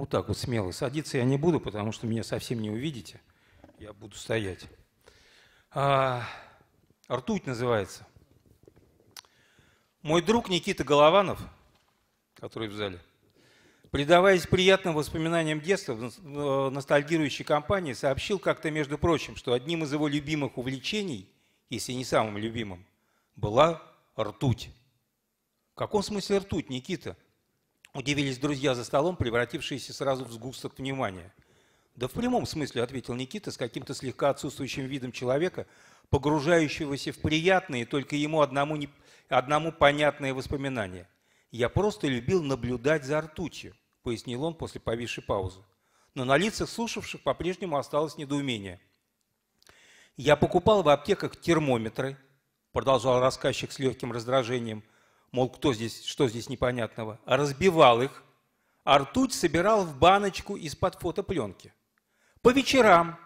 вот так вот смело. Садиться я не буду, потому что меня совсем не увидите. Я буду стоять. А, ртуть называется. Мой друг Никита Голованов, который в зале, предаваясь приятным воспоминаниям детства в э, ностальгирующей компании, сообщил как-то, между прочим, что одним из его любимых увлечений, если не самым любимым, была ртуть. В каком смысле ртуть, Никита? Удивились друзья за столом, превратившиеся сразу в сгусток внимания. «Да в прямом смысле», — ответил Никита с каким-то слегка отсутствующим видом человека, погружающегося в приятные, только ему одному, не, одному понятные воспоминания. «Я просто любил наблюдать за ртутью», — пояснил он после повисшей паузы. Но на лицах слушавших по-прежнему осталось недоумение. «Я покупал в аптеках термометры», — продолжал рассказчик с легким раздражением, — мол, кто здесь, что здесь непонятного, разбивал их, а ртуть собирал в баночку из-под фотопленки. По вечерам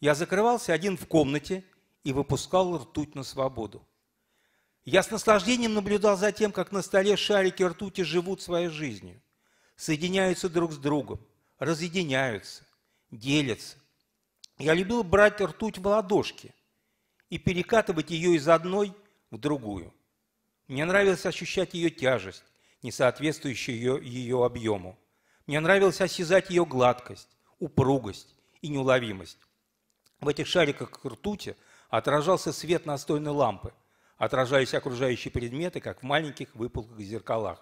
я закрывался один в комнате и выпускал ртуть на свободу. Я с наслаждением наблюдал за тем, как на столе шарики ртути живут своей жизнью, соединяются друг с другом, разъединяются, делятся. Я любил брать ртуть в ладошки и перекатывать ее из одной в другую – мне нравилось ощущать ее тяжесть, не соответствующую ее, ее объему. Мне нравилось осязать ее гладкость, упругость и неуловимость. В этих шариках ртути отражался свет настольной лампы, отражались окружающие предметы, как в маленьких выпуклых зеркалах.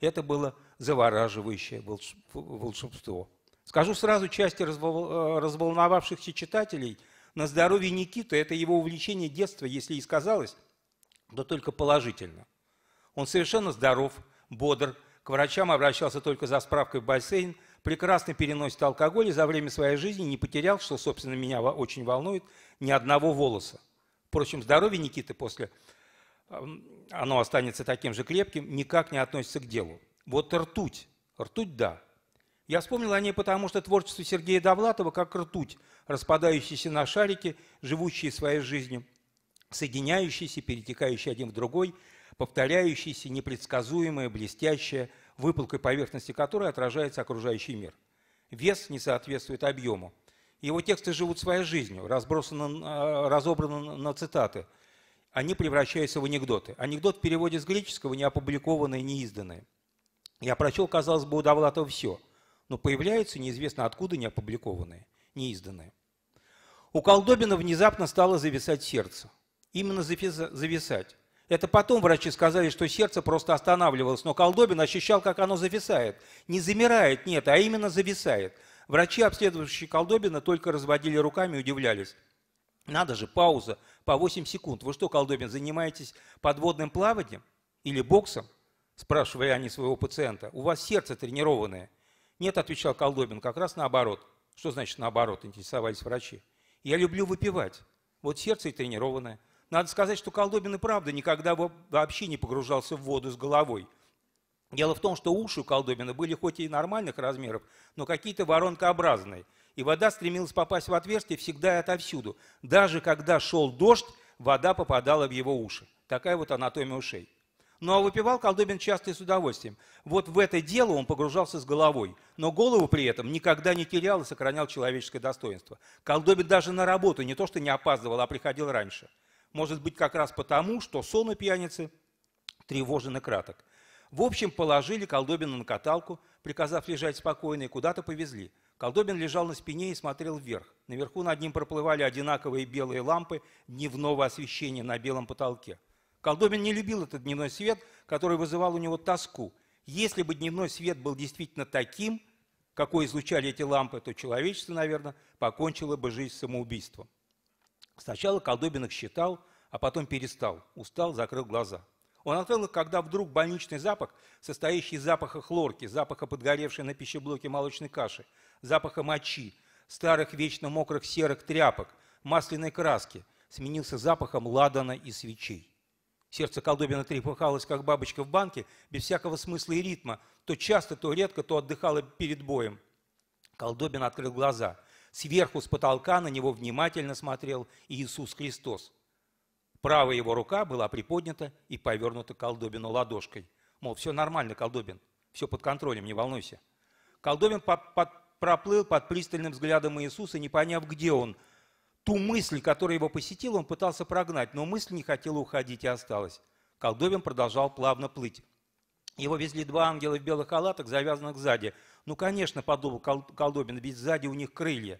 Это было завораживающее волшебство. Скажу сразу части разволновавшихся читателей, на здоровье Никиты это его увлечение детства, если и сказалось – да только положительно. Он совершенно здоров, бодр, к врачам обращался только за справкой в бассейн, прекрасно переносит алкоголь и за время своей жизни не потерял, что, собственно, меня очень волнует, ни одного волоса. Впрочем, здоровье Никиты после эм, оно останется таким же крепким, никак не относится к делу. Вот ртуть. Ртуть – да. Я вспомнил о ней потому, что творчество Сергея Довлатова как ртуть, распадающаяся на шарики, живущие своей жизнью – соединяющийся, перетекающий один в другой, повторяющийся, непредсказуемое, блестящее, выпуклой поверхности которой отражается окружающий мир. Вес не соответствует объему. Его тексты живут своей жизнью, разбросаны, а, разобраны на цитаты. Они превращаются в анекдоты. Анекдот в переводе с греческого не опубликованный, не изданное. Я прочел, казалось бы, у Довлатова все, но появляются неизвестно откуда не опубликованные, не изданные. У Колдобина внезапно стало зависать сердце именно зависать. Это потом врачи сказали, что сердце просто останавливалось, но Колдобин ощущал, как оно зависает. Не замирает, нет, а именно зависает. Врачи, обследовавшие Колдобина, только разводили руками и удивлялись. Надо же, пауза по 8 секунд. Вы что, Колдобин, занимаетесь подводным плаванием или боксом? Спрашивали они своего пациента. У вас сердце тренированное. Нет, отвечал Колдобин, как раз наоборот. Что значит наоборот, интересовались врачи. Я люблю выпивать. Вот сердце и тренированное. Надо сказать, что Колдобин и правда никогда вообще не погружался в воду с головой. Дело в том, что уши у Колдобина были хоть и нормальных размеров, но какие-то воронкообразные. И вода стремилась попасть в отверстие всегда и отовсюду. Даже когда шел дождь, вода попадала в его уши. Такая вот анатомия ушей. Ну а выпивал Колдобин часто и с удовольствием. Вот в это дело он погружался с головой, но голову при этом никогда не терял и сохранял человеческое достоинство. Колдобин даже на работу не то что не опаздывал, а приходил раньше – может быть, как раз потому, что сон у пьяницы тревожен и краток. В общем, положили Колдобина на каталку, приказав лежать спокойно, и куда-то повезли. Колдобин лежал на спине и смотрел вверх. Наверху над ним проплывали одинаковые белые лампы дневного освещения на белом потолке. Колдобин не любил этот дневной свет, который вызывал у него тоску. Если бы дневной свет был действительно таким, какой излучали эти лампы, то человечество, наверное, покончило бы жизнь самоубийством. Сначала Колдобин их считал, а потом перестал, устал, закрыл глаза. Он открыл их, когда вдруг больничный запах, состоящий из запаха хлорки, запаха подгоревшей на пищеблоке молочной каши, запаха мочи, старых вечно мокрых серых тряпок, масляной краски, сменился запахом ладана и свечей. Сердце колдобина трепыхалось, как бабочка в банке, без всякого смысла и ритма, то часто, то редко, то отдыхало перед боем. Колдобин открыл глаза – Сверху с потолка на него внимательно смотрел Иисус Христос. Правая его рука была приподнята и повернута колдобину ладошкой. Мол, все нормально, колдобин, все под контролем, не волнуйся. Колдобин под, под, проплыл под пристальным взглядом Иисуса, не поняв, где он. Ту мысль, которая его посетила, он пытался прогнать, но мысль не хотела уходить и осталась. Колдобин продолжал плавно плыть. Его везли два ангела в белых халатах, завязанных сзади. Ну, конечно, подумал Колдобин, ведь сзади у них крылья.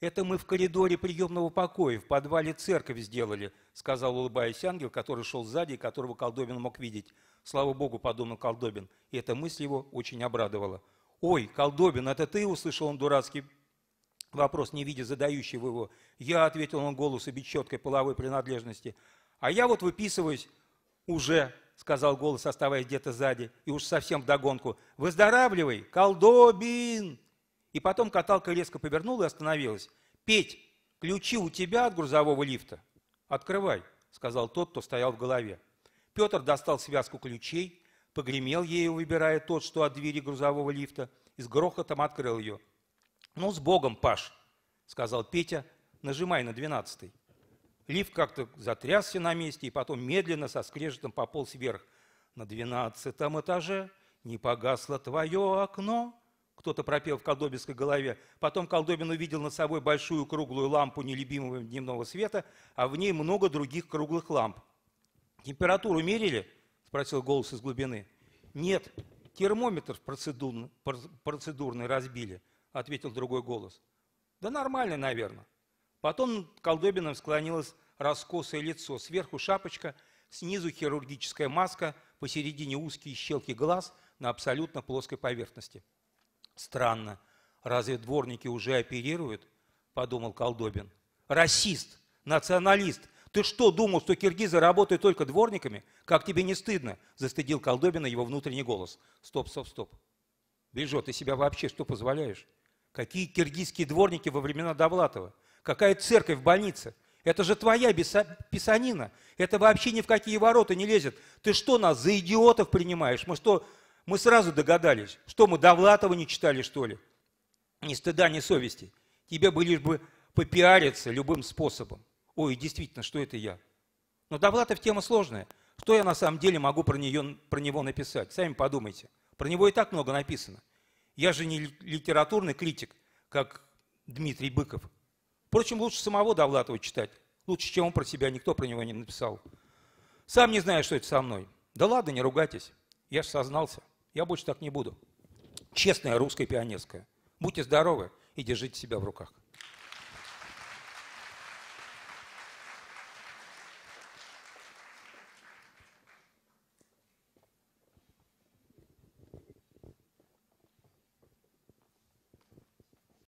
«Это мы в коридоре приемного покоя, в подвале церковь сделали», сказал, улыбаясь ангел, который шел сзади и которого Колдобин мог видеть. «Слава Богу», — подумал Колдобин, и эта мысль его очень обрадовала. «Ой, Колдобин, это ты?» — услышал он дурацкий вопрос, не видя задающего его. «Я», — ответил он голосом и четкой половой принадлежности. «А я вот выписываюсь уже», — сказал голос, оставаясь где-то сзади, и уж совсем догонку. «Выздоравливай, колдобин!» И потом каталка резко повернула и остановилась. «Петь, ключи у тебя от грузового лифта?» «Открывай», — сказал тот, кто стоял в голове. Петр достал связку ключей, погремел ею, выбирая тот, что от двери грузового лифта, и с грохотом открыл ее. «Ну, с Богом, Паш!» — сказал Петя, нажимай на двенадцатый. Лифт как-то затрясся на месте и потом медленно со скрежетом пополз вверх. На двенадцатом этаже не погасло твое окно. Кто-то пропел в колдобинской голове. Потом колдобин увидел над собой большую круглую лампу нелюбимого дневного света, а в ней много других круглых ламп. «Температуру мерили?» – спросил голос из глубины. «Нет, термометр процедурный, процедурный разбили», – ответил другой голос. «Да нормально, наверное». Потом над колдобином склонилось раскосое лицо, сверху шапочка, снизу хирургическая маска, посередине узкие щелки глаз на абсолютно плоской поверхности. «Странно, разве дворники уже оперируют?» – подумал Колдобин. «Расист! Националист! Ты что, думал, что киргизы работают только дворниками? Как тебе не стыдно?» – застыдил Колдобина его внутренний голос. «Стоп, стоп, стоп! Бежо, ты себя вообще что позволяешь? Какие киргизские дворники во времена Довлатова? Какая церковь в больнице? Это же твоя писанина. Это вообще ни в какие ворота не лезет. Ты что, нас за идиотов принимаешь? Мы что, мы сразу догадались, что мы Довлатова не читали, что ли? Ни стыда, ни совести. Тебе бы лишь бы попиариться любым способом. Ой, действительно, что это я? Но Довлатов тема сложная. Что я на самом деле могу про, нее, про него написать? Сами подумайте. Про него и так много написано. Я же не литературный критик, как Дмитрий Быков. Впрочем, лучше самого Довлатова читать. Лучше, чем он про себя, никто про него не написал. Сам не знаю, что это со мной. Да ладно, не ругайтесь. Я же сознался. Я больше так не буду. Честная русская пионерская. Будьте здоровы и держите себя в руках.